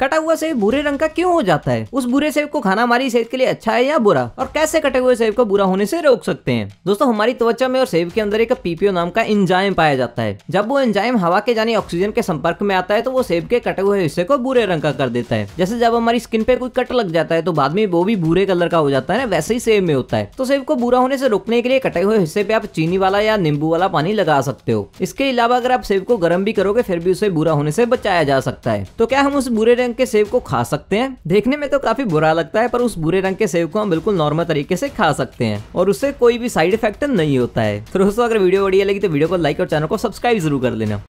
कटा हुआ सेब भूरे रंग का क्यों हो जाता है उस बुरे सेब को खाना हमारी सेहत के लिए अच्छा है या बुरा और कैसे कटे हुए सेब को बुरा होने से रोक सकते हैं दोस्तों हमारी त्वचा में और सेब के अंदर एक पीपीओ नाम का एंजाइम पाया जाता है जब वो एंजाइम हवा के जाने ऑक्सीजन के संपर्क में आता है तो वो सेब के कटे हुए हिस्से को बुरे रंग का कर देता है जैसे जब हमारी स्किन पे कोई कट लग जाता है तो बाद में वो भी भूरे कलर का हो जाता है ना वैसे ही सेब में होता है तो सेब को बुरा होने से रोकने के लिए कटे हुए हिस्से पे आप चीनी वाला या नींबू वाला पानी लगा सकते हो इसके अलावा अगर आप सेब को गर्म भी करोगे फिर भी उसे बुरा होने से बचाया जा सकता है तो क्या हम उस बुरे रंग रंग के सेब को खा सकते हैं देखने में तो काफी बुरा लगता है पर उस बुरे रंग के सेब को हम बिल्कुल नॉर्मल तरीके से खा सकते हैं और उससे कोई भी साइड इफेक्ट नहीं होता है तो दोस्तों अगर वीडियो बढ़िया लगी तो वीडियो को लाइक और चैनल को सब्सक्राइब जरूर कर लेना